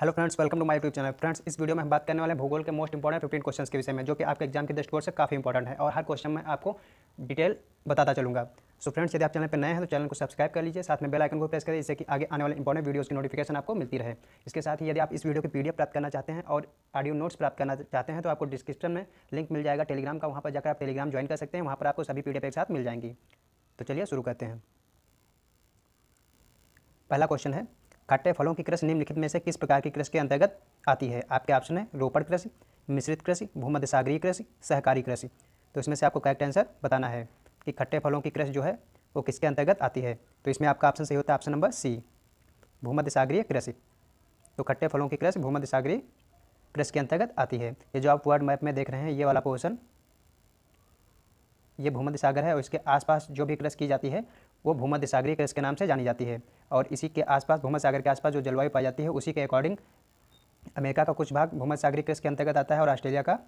hello friends welcome to my YouTube channel friends इस video में हम बात करने वाले भूगोल के मोस्ट इंपॉर्टेंट फिफ्टीन क्वेश्चन के विषय में जो कि आपके एग्जाम के दृष्टिकोण से काफ़ी इंपॉर्टेंट है और हर क्वेश्चन में आपको डिटेल बताता चलूँगा सो फ्रेंड्स यदि आप चैनल पर नए हैं तो चैनल को सब्सक्राइब कर लीजिए साथ में बेल आइकन को प्रेस करें जिससे कि आगे आने वाले इंपॉर्टेंट वीडियोस की नोटिफिकेशन आपको मिलती रहे इसके साथ ही यदि आप इस वीडियो की पीडीएफ प्राप्त करना चाहते हैं और ऑडियो नोट्स प्राप्त करना चाहते हैं तो आपको डिस्क्रिप्शन में लिंक मिल जाएगा टेलीग्राम का वहाँ पर जाकर आप टेलीग्राम ज्वाइन कर सकते हैं वहाँ पर आपको सभी पीडीएफ एक साथ मिल जाएंगी तो चलिए शुरू करते हैं पहला क्वेश्चन है खट्टे फलों की कृषि निम्नलिखित में से किस प्रकार की कृषि के अंतर्गत आती है आपके ऑप्शन है रोपड़ कृषि मिश्रित कृषि भूमध्य सागरीय कृषि सहकारी कृषि तो इसमें से आपको करेक्ट आंसर बताना है कि खट्टे फलों की कृषि जो है वो किसके अंतर्गत आती है तो इसमें आपका ऑप्शन सही होता है ऑप्शन नंबर सी भूमध्य सागरीय कृषि तो खट्टे फलों की कृषि भूमध्य सागरीय कृषि के अंतर्गत आती है ये जो आप वर्ल्ड मैप में देख रहे हैं ये वाला पोर्शन ये भूमध्य सागर है और इसके आसपास जो भी कृषि की जाती है वो भूमध्य सागरीय क्रस्ट के नाम से जानी जाती है और इसी के आसपास भूमध्य सागर के आसपास जो जलवायु पाई जाती है उसी के अकॉर्डिंग अमेरिका का कुछ भाग भूमध्य सागरीय क्रस्ट के अंतर्गत आता है और ऑस्ट्रेलिया का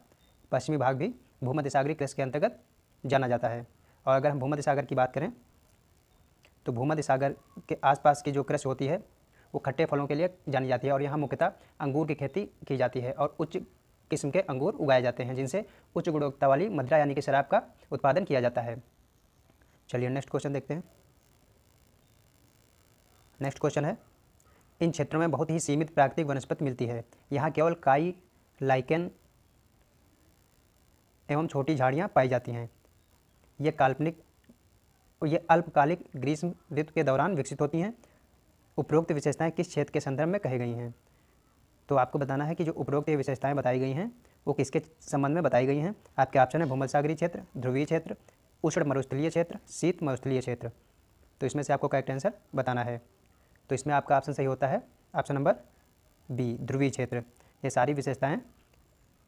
पश्चिमी भाग भी भूमध्य सागरीय क्रस्ट के अंतर्गत जाना जाता है और अगर हम भूमध्य सागर की बात करें तो भूमध्य सागर के आसपास की जो क्रस्ट होती है वो खट्टे फलों के लिए जानी जाती है और यहाँ मुख्यतः अंगूर की खेती की जाती है और उच्च किस्म के अंगूर उगाए जाते हैं जिनसे उच्च गुणवत्ता वाली मदरा यानी कि शराब का उत्पादन किया जाता है चलिए नेक्स्ट क्वेश्चन देखते हैं नेक्स्ट क्वेश्चन है इन क्षेत्रों में बहुत ही सीमित प्राकृतिक वनस्पति मिलती है यहाँ केवल काई लाइकेन एवं छोटी झाड़ियाँ पाई जाती हैं ये काल्पनिक ये अल्पकालिक ग्रीष्म ऋतु के दौरान विकसित होती हैं उपरोक्त विशेषताएं किस क्षेत्र के संदर्भ में कही गई हैं तो आपको बताना है कि जो उपरोक्त ये विशेषताएं बताई गई हैं वो किसके संबंध में बताई गई हैं आपके ऑप्शन है भूमल सागरी क्षेत्र ध्रुवीय क्षेत्र उष्ण मरुस्थलीय क्षेत्र शीत मरुस्थलीय क्षेत्र तो इसमें से आपको करेक्ट आंसर बताना है तो इसमें आपका ऑप्शन सही होता है ऑप्शन नंबर बी ध्रुवीय क्षेत्र ये सारी विशेषताएँ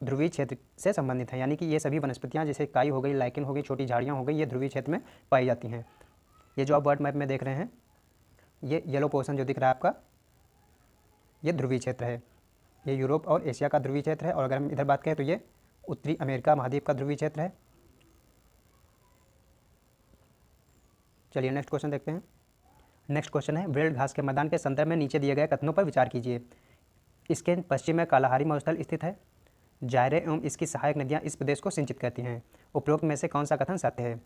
ध्रुवीय क्षेत्र से संबंधित हैं यानी कि ये सभी वनस्पतियाँ जैसे काई हो गई लाइकिन हो गई छोटी झाड़ियाँ हो गई ये ध्रुवीय क्षेत्र में पाई जाती हैं ये जो आप वर्ड मैप में देख रहे हैं ये येलो पोर्सन जो दिख रहा है आपका ये ध्रुवीय क्षेत्र है ये यूरोप और एशिया का ध्रुवीय क्षेत्र है और अगर हम इधर बात करें तो ये उत्तरी अमेरिका महाद्वीप का ध्रुवीय क्षेत्र है चलिए नेक्स्ट क्वेश्चन देखते हैं नेक्स्ट क्वेश्चन है वेल्ड घास के मैदान के संदर्भ में नीचे दिए गए कथनों पर विचार कीजिए इसके पश्चिम में कालाहारी मरुस्थल स्थित है जायरे एवं इसकी सहायक नदियाँ इस प्रदेश को सिंचित करती हैं उपरोक्त में से कौन सा कथन सत्य है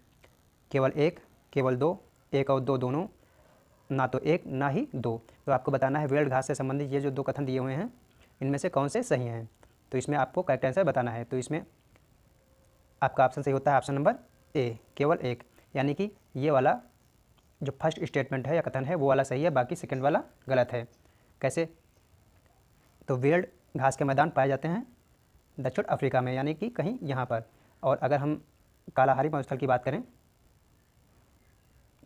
केवल एक केवल दो एक और दो दोनों ना तो एक ना ही दो तो आपको बताना है वेल्ड घास से संबंधित ये जो दो कथन दिए हुए हैं इनमें से कौन से सही हैं तो इसमें आपको करेक्ट आंसर बताना है तो इसमें आपका ऑप्शन सही होता है ऑप्शन नंबर ए केवल एक यानी कि ये वाला जो फर्स्ट स्टेटमेंट है या कथन है वो वाला सही है बाकी सेकेंड वाला गलत है कैसे तो वेल्ड घास के मैदान पाए जाते हैं दक्षिण अफ्रीका में यानी कि कहीं यहाँ पर और अगर हम कालाहारी मरुस्थल की बात करें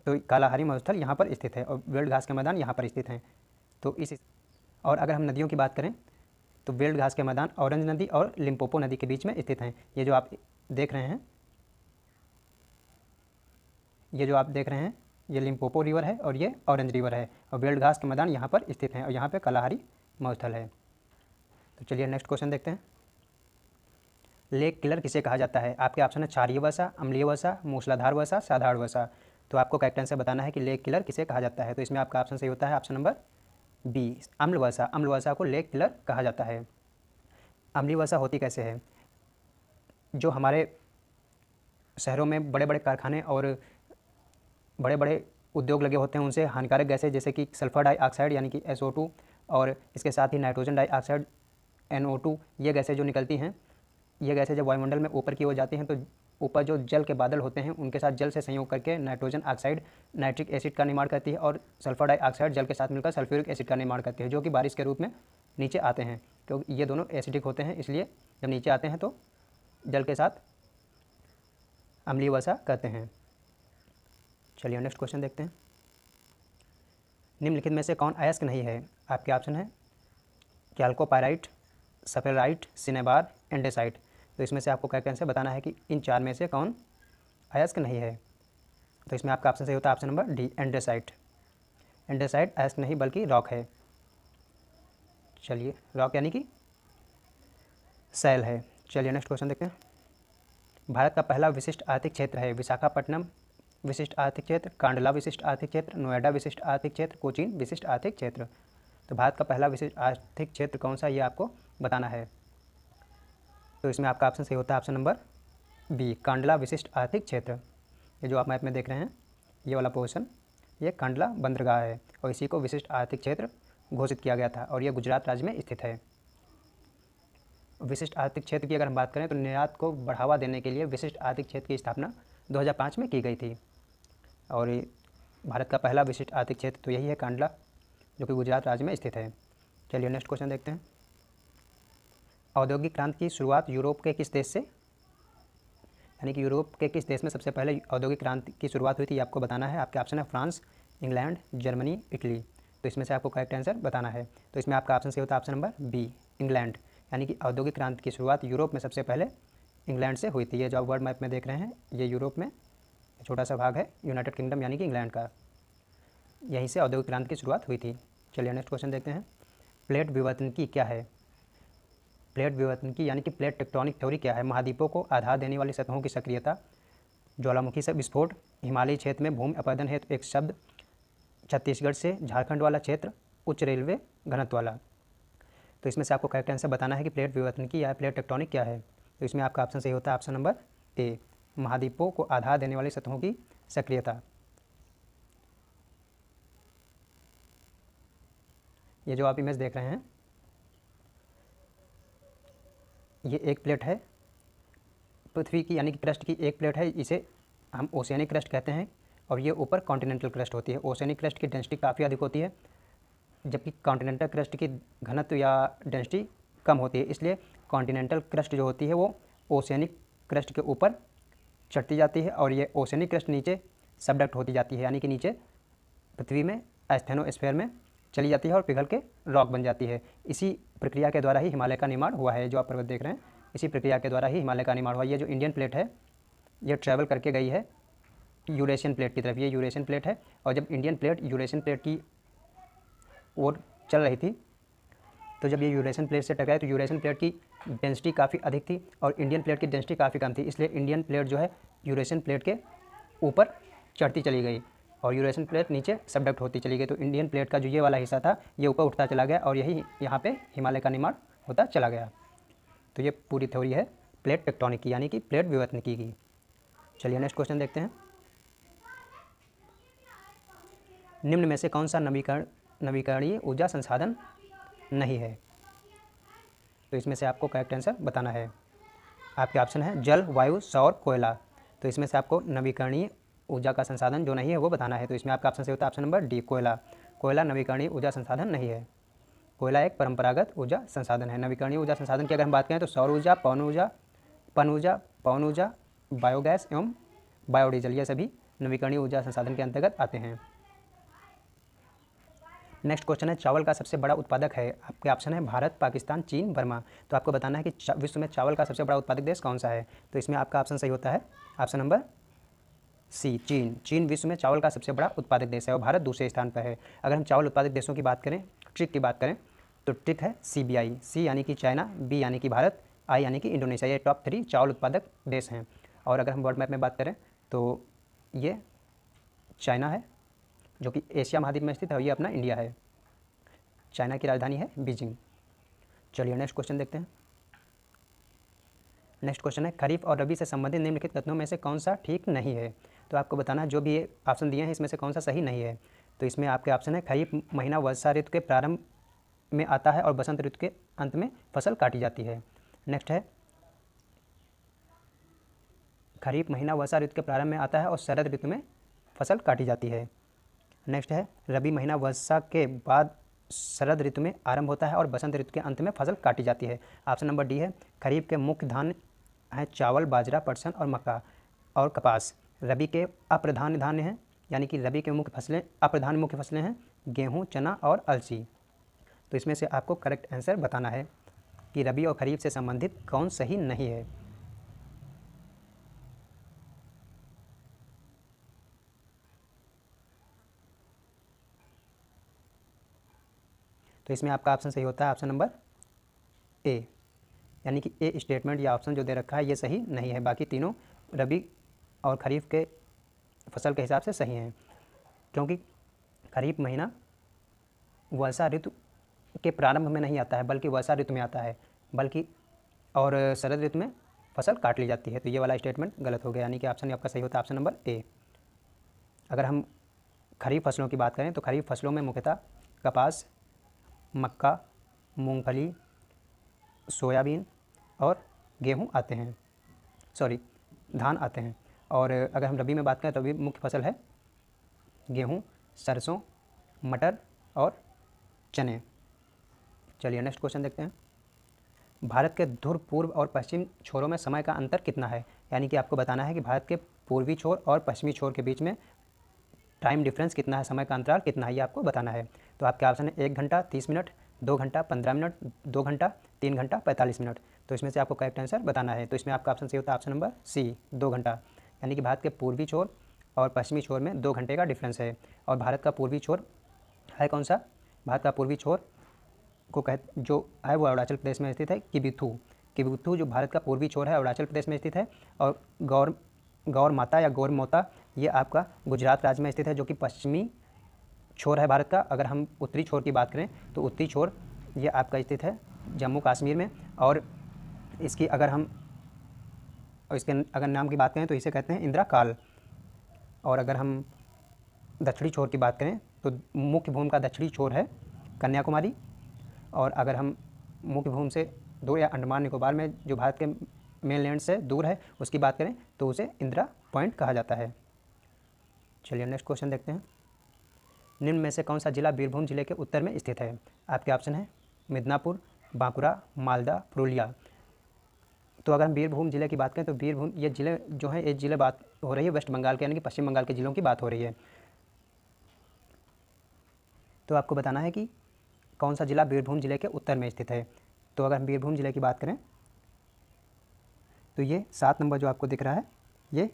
तो कालाहारी मरुस्थल यहाँ पर स्थित है और वेल्ड घास के मैदान यहाँ पर स्थित हैं तो इस और अगर हम नदियों की बात करें तो वेल्ड घास के मैदान औरंज नदी और लिम्पोपो नदी के बीच में स्थित हैं ये जो आप देख रहे हैं ये जो आप देख रहे हैं ये लिम्पोपो रिवर है और ये ऑरेंज रिवर है और बेल्ट घास के मैदान यहाँ पर स्थित हैं और यहाँ पर कलाहारी मौस्थल है तो चलिए नेक्स्ट क्वेश्चन देखते हैं लेक किलर किसे कहा जाता है आपके ऑप्शन है क्षारिय वसा अम्लीय वसा मूसलाधार वसा साधारण वसा तो आपको करेक्ट आंसर बताना है कि लेक किलर किसे कहा जाता है तो इसमें आपका ऑप्शन सही होता है ऑप्शन नंबर बी अम्ल वसा अम्ल वसा को लेक किलर कहा जाता है अम्लीय वसा होती कैसे है जो हमारे शहरों में बड़े बड़े कारखाने और बड़े बड़े उद्योग लगे होते हैं उनसे हानिकारक गैसें जैसे कि सल्फर डाइऑक्साइड यानी कि एस और इसके साथ ही नाइट्रोजन डाइऑक्साइड एन ये गैसें जो निकलती हैं ये गैसें जब वायुमंडल में ऊपर की ओर जाती हैं तो ऊपर जो जल के बादल होते हैं उनके साथ जल से संयोग करके नाइट्रोजन ऑक्साइड नाइट्रिक एसिड का निर्माण करती है और सल्फर डाइऑक्साइड जल के साथ मिलकर सल्फ्यूरिक एसिड का निर्माण करती है जो कि बारिश के रूप में नीचे आते हैं क्योंकि तो ये दोनों एसिडिक होते हैं इसलिए जब नीचे आते हैं तो जल के साथ अम्लीय वर्षा करते हैं चलिए नेक्स्ट क्वेश्चन देखते हैं निम्नलिखित में से कौन अयस्क नहीं है आपके ऑप्शन है कैल्कोपायराइट सफेराइट सिनेबार एंडेसाइट तो इसमें से आपको क्या आंसर बताना है कि इन चार में से कौन अयस्क नहीं है तो इसमें आपका ऑप्शन सही होता है option number D andesite andesite अयस्क नहीं बल्कि रॉक है चलिए रॉक यानी कि सेल है चलिए नेक्स्ट क्वेश्चन देखते हैं भारत का पहला विशिष्ट आर्थिक क्षेत्र है विशाखापट्टनम विशिष्ट आर्थिक क्षेत्र कांडला विशिष्ट आर्थिक क्षेत्र नोएडा विशिष्ट आर्थिक क्षेत्र कोचीन विशिष्ट आर्थिक क्षेत्र तो भारत का पहला विशिष्ट आर्थिक क्षेत्र कौन सा ये आपको बताना है तो इसमें आपका ऑप्शन सही होता है ऑप्शन नंबर बी कांडला विशिष्ट आर्थिक क्षेत्र ये जो आप मैप में देख रहे हैं ये वाला पोर्शन ये कांडला बंदरगाह है और इसी को विशिष्ट आर्थिक क्षेत्र घोषित किया गया था और यह गुजरात राज्य में स्थित है विशिष्ट आर्थिक क्षेत्र की अगर हम बात करें तो निर्यात को बढ़ावा देने के लिए विशिष्ट आर्थिक क्षेत्र की स्थापना 2005 में की गई थी और ये भारत का पहला विशिष्ट आर्थिक क्षेत्र तो यही है कांडला जो कि गुजरात राज्य में स्थित है चलिए नेक्स्ट क्वेश्चन देखते हैं औद्योगिक क्रांति की शुरुआत यूरोप के किस देश से यानी कि यूरोप के किस देश में सबसे पहले औद्योगिक क्रांति की शुरुआत हुई थी आपको बताना है आपके ऑप्शन है फ्रांस इंग्लैंड जर्मनी इटली तो इसमें से आपको करेक्ट आंसर बताना है तो इसमें आपका ऑप्शन सही होता है ऑप्शन नंबर बी इंग्लैंड यानी कि औद्योगिक क्रांति की शुरुआत यूरोप में सबसे पहले इंग्लैंड से हुई थी ये जो आप वर्ल्ड मैप में देख रहे हैं ये यूरोप में छोटा सा भाग है यूनाइटेड किंगडम यानी कि इंग्लैंड का यहीं से औद्योगिक क्रांति की शुरुआत हुई थी चलिए नेक्स्ट क्वेश्चन देखते हैं प्लेट विवर्तन की क्या है प्लेट विवर्तन की यानी कि प्लेट टेक्टोनिक थ्योरी क्या है महाद्वीपों को आधार देने वाली सतहों की सक्रियता ज्वालामुखी से विस्फोट हिमालयी क्षेत्र में भूमि अपर्दन हेतु एक शब्द छत्तीसगढ़ से झारखंड वाला क्षेत्र उच्च रेलवे घनत्व वाला तो इसमें से आपको करेक्ट आंसर बताना है कि प्लेट विवर्तन की या प्लेट टेक्टोनिक क्या है तो इसमें आपका ऑप्शन सही होता है ऑप्शन नंबर ए महाद्वीपों को आधार देने वाली सतहों की सक्रियता ये जो आप इमेज देख रहे हैं ये एक प्लेट है पृथ्वी की यानी कि क्रस्ट की एक प्लेट है इसे हम ओशियानिक क्रस्ट कहते हैं और ये ऊपर कॉन्टिनेंटल क्रस्ट होती है ओशियानिक क्रस्ट की डेंसिटी काफ़ी अधिक होती है जबकि कॉन्टिनेंटल क्रस्ट की घनत्व या डेंसिटी कम होती है इसलिए कॉन्टिनेंटल क्रस्ट जो होती है वो ओशियानिक क्रस्ट के ऊपर चढ़ती जाती है और ये ओशनिक क्रस्ट नीचे सबडक्ट होती जाती है यानी कि नीचे पृथ्वी में एस्थेनोस्फेयर में चली जाती है और पिघल के रॉक बन जाती है इसी प्रक्रिया के द्वारा ही हिमालय का निर्माण हुआ है जो आप पर्वत देख रहे हैं इसी प्रक्रिया के द्वारा ही हिमालय का निर्माण हुआ ये जो इंडियन प्लेट है ये ट्रैवल करके गई है यूरेशियन प्लेट की तरफ ये यूरेशियन प्लेट है और जब इंडियन प्लेट यूरेशियन प्लेट की ओर चल रही थी तो जब ये यूरेशन प्लेट से टकराए तो यूरेशन प्लेट की डेंसिटी काफ़ी अधिक थी और इंडियन प्लेट की डेंसिटी काफ़ी कम थी इसलिए इंडियन प्लेट जो है यूरेशन प्लेट के ऊपर चढ़ती चली गई और यूरेशन प्लेट नीचे सबडक्ट होती चली गई तो इंडियन प्लेट का जो ये वाला हिस्सा था ये ऊपर उठता चला गया और यही यहाँ पर हिमालय का निर्माण होता चला गया तो ये पूरी थ्योरी है प्लेट टेक्टोनिक की यानी कि प्लेट विवर्तन की गई चलिए नेक्स्ट क्वेश्चन देखते हैं निम्न में से कौन सा नवीकरण नवीकरणीय ऊर्जा संसाधन नहीं है तो इसमें से आपको करेक्ट आंसर बताना है आपके ऑप्शन है जल वायु सौर कोयला तो इसमें से आपको नवीकरणीय ऊर्जा का संसाधन जो नहीं है वो बताना है तो इसमें आपका ऑप्शन से होता है ऑप्शन नंबर डी कोयला कोयला नवीकरणीय ऊर्जा संसाधन नहीं है कोयला एक परंपरागत ऊर्जा संसाधन है नवीकरणीय ऊर्जा संसाधन की अगर हम बात करें तो सौर ऊर्जा पवन ऊर्जा पन ऊर्जा पवन ऊर्जा बायोगैस एवं बायोडीजल ये सभी नवीकरणीय ऊर्जा संसाधन के अंतर्गत आते हैं नेक्स्ट क्वेश्चन है चावल का सबसे बड़ा उत्पादक है आपके ऑप्शन है भारत पाकिस्तान चीन बर्मा तो आपको बताना है कि विश्व में चावल का सबसे बड़ा उत्पादक देश कौन सा है तो इसमें आपका ऑप्शन सही होता है ऑप्शन नंबर सी चीन चीन विश्व में चावल का सबसे बड़ा उत्पादक देश है और भारत दूसरे स्थान पर है अगर हम चावल उत्पादक देशों की बात करें ट्रिक की बात करें तो ट्रिक है सी बी आई सी यानी कि चाइना बी यानी कि भारत आई यानी कि इंडोनेशिया ये टॉप थ्री चावल उत्पादक देश हैं और अगर हम वर्ल्ड मैप में बात करें तो ये चाइना है जो कि एशिया महाद्वीप में स्थित है ये अपना इंडिया है चाइना की राजधानी है बीजिंग चलिए नेक्स्ट क्वेश्चन देखते हैं नेक्स्ट क्वेश्चन है खरीफ और रबी से संबंधित निम्नलिखित कथनों में से कौन सा ठीक नहीं है तो आपको बताना जो भी ऑप्शन दिए हैं इसमें से कौन सा सही नहीं है तो इसमें आपके ऑप्शन है खरीफ महीना वर्षा ऋतु के प्रारंभ में आता है और बसंत ऋतु के अंत में फसल काटी जाती है नेक्स्ट है खरीफ महीना वर्षा ऋतु के प्रारंभ में आता है और शरद ऋतु में फसल काटी जाती है नेक्स्ट है रबी महीना वर्षा के बाद शरद ऋतु में आरंभ होता है और बसंत ऋतु के अंत में फसल काटी जाती है ऑप्शन नंबर डी है खरीफ के मुख्य धान हैं चावल बाजरा पटसन और मक्का और कपास रबी के अप्रधान धान्य हैं यानी कि रबी के मुख्य फसलें अप्रधान मुख्य फसलें हैं गेहूँ चना और अलसी तो इसमें से आपको करेक्ट आंसर बताना है कि रबी और खरीफ से संबंधित कौन सही नहीं है इसमें आपका ऑप्शन सही होता है ऑप्शन नंबर ए यानी कि ए स्टेटमेंट या ऑप्शन जो दे रखा है ये सही नहीं है बाकी तीनों रबी और खरीफ के फसल के हिसाब से सही हैं क्योंकि खरीफ महीना वर्षा ऋतु के प्रारंभ में नहीं आता है बल्कि वर्षा ऋतु में आता है बल्कि और शरद ऋतु में फसल काट ली जाती है तो ये वाला स्टेटमेंट गलत हो गया यानी कि ऑप्शन आपका सही होता है ऑप्शन नंबर ए अगर हम खरीफ फसलों की बात करें तो खरीफ फसलों में मुख्यतः कपास मक्का मूंगफली सोयाबीन और गेहूँ आते हैं सॉरी धान आते हैं और अगर हम रबी में बात करें तो अभी मुख्य फसल है गेहूँ सरसों मटर और चने चलिए नेक्स्ट क्वेश्चन देखते हैं भारत के धुर पूर्व और पश्चिम छोरों में समय का अंतर कितना है यानी कि आपको बताना है कि भारत के पूर्वी छोर और पश्चिमी छोर के बीच में टाइम डिफरेंस कितना है समय का अंतराल कितना है ये आपको बताना है तो आपके ऑप्शन है एक घंटा तीस मिनट दो घंटा पंद्रह मिनट दो घंटा तीन घंटा पैंतालीस मिनट तो इसमें से आपको करेक्ट आंसर बताना है तो इसमें आपका ऑप्शन सही होता है ऑप्शन नंबर सी दो घंटा यानी कि भारत के पूर्वी छोर और पश्चिमी छोर में दो घंटे का डिफरेंस है और भारत का पूर्वी छोर है कौन सा भारत का पूर्वी छोर को कह जो है वो अरुणाचल प्रदेश में स्थित है किबिथू किबिथू जो भारत का पूर्वी छोर है अरुणाचल प्रदेश में स्थित है और गौर गौर माता या गौर मोता ये आपका गुजरात राज्य में स्थित है जो कि पश्चिमी छोर है भारत का अगर हम उत्तरी छोर की बात करें तो उत्तरी छोर ये आपका स्थित है जम्मू कश्मीर में और इसकी अगर हम और इसके अगर नाम की बात करें तो इसे कहते हैं इंदिरा काल और अगर हम दक्षिणी छोर की बात करें तो मुख्य भूमि का दक्षिणी छोर है कन्याकुमारी और अगर हम मुख्य भूमि से दो या अंडमान निकोबार में जो भारत के मेन लैंड से दूर है उसकी बात करें तो उसे इंदिरा पॉइंट कहा जाता है चलिए नेक्स्ट क्वेश्चन देखते हैं निम्न में से कौन सा जिला बीरभूम जिले के उत्तर में स्थित है आपके ऑप्शन है मिदनापुर बांकुड़ा मालदा पुरुलिया तो अगर हम बीरभूम जिले की बात करें तो बीरभूम ये जिले जो है ये जिले बात हो रही है वेस्ट बंगाल के यानी कि पश्चिम बंगाल के ज़िलों की बात हो रही है तो आपको बताना है कि कौन सा ज़िला बीरभूम जिले के उत्तर में स्थित है तो अगर हम बीरभूम जिले की बात करें तो ये सात नंबर जो आपको दिख रहा है ये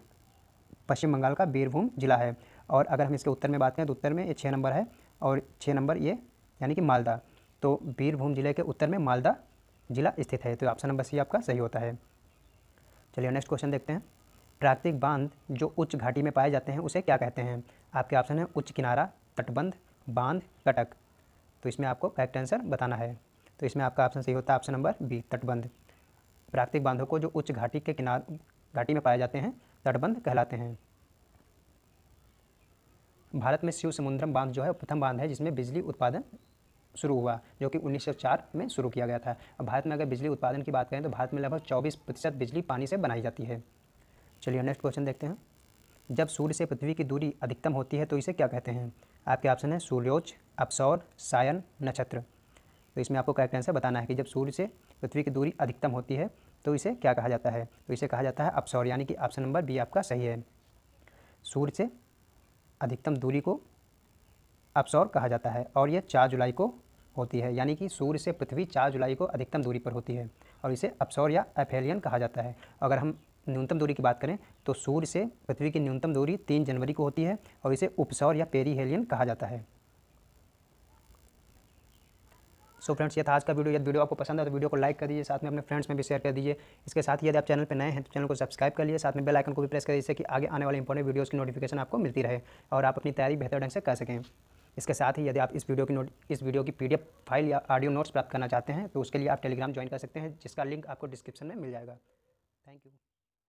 पश्चिम बंगाल का बीरभूम जिला है और अगर हम इसके उत्तर में बात करें तो उत्तर में ये छः नंबर है और छः नंबर ये यानी कि मालदा तो बीरभूम जिले के उत्तर में मालदा जिला स्थित है तो ऑप्शन नंबर सी आपका सही होता है चलिए नेक्स्ट क्वेश्चन देखते हैं प्राकृतिक बांध जो उच्च घाटी में पाए जाते हैं उसे क्या कहते हैं आपके ऑप्शन है उच्च किनारा तटबंध बांध कटक तो इसमें आपको करेक्ट आंसर बताना है तो इसमें आपका ऑप्शन सही होता है ऑप्शन नंबर बी तटबंध प्राकृतिक बांधों को जो उच्च घाटी के किनार घाटी में पाए जाते हैं तटबंध कहलाते हैं भारत में शिव समुद्रम बांध जो है प्रथम बांध है जिसमें बिजली उत्पादन शुरू हुआ जो कि 1904 में शुरू किया गया था अब भारत में अगर बिजली उत्पादन की बात करें तो भारत में लगभग 24 प्रतिशत बिजली पानी से बनाई जाती है चलिए नेक्स्ट क्वेश्चन देखते हैं जब सूर्य से पृथ्वी की दूरी अधिकतम होती है तो इसे क्या कहते हैं आपके ऑप्शन है सूर्योच अपसौर सायन नक्षत्र तो इसमें आपको करेक्ट आंसर बताना है कि जब सूर्य से पृथ्वी की दूरी अधिकतम होती है तो इसे क्या कहा जाता है तो इसे कहा जाता है अपसौर यानी कि ऑप्शन नंबर बी आपका सही है सूर्य से अधिकतम दूरी को अपसौर कहा जाता है और यह चार जुलाई को होती है यानी कि सूर्य से पृथ्वी चार जुलाई को अधिकतम दूरी पर होती है और इसे अपसौर या एफेलियन कहा जाता है अगर हम न्यूनतम दूरी की बात करें तो सूर्य से पृथ्वी की न्यूनतम दूरी तीन जनवरी को होती है और इसे उपसौर या पेरीहेलियन कहा जाता है सो फ्रेंड्स ये था आज का वीडियो यदि वीडियो आपको पसंद है तो वीडियो को लाइक कर दीजिए साथ में अपने फ्रेंड्स में भी शेयर कर दीजिए इसके साथ ही यदि आप चैनल पर नए हैं तो चैनल को सब्सक्राइब कर लिए साथ में बेल आइकन को भी प्रेस कर दीजिए कि आगे आने वाले इंपॉर्टेंट वीडियोज़ की नोटिफिकेशन आपको मिलती रहे और आप अपनी तैयारी बेहतर ढंग से कर सकें इसके साथ ही यदि आप इस वीडियो की नोट इस वीडियो की पीडीएफ फाइल या ऑडियो नोट्स प्राप्त करना चाहते हैं तो उसके लिए आप टेलीग्राम ज्वाइन कर सकते हैं जिसका लिंक आपको डिस्क्रिप्शन में मिल जाएगा थैंक यू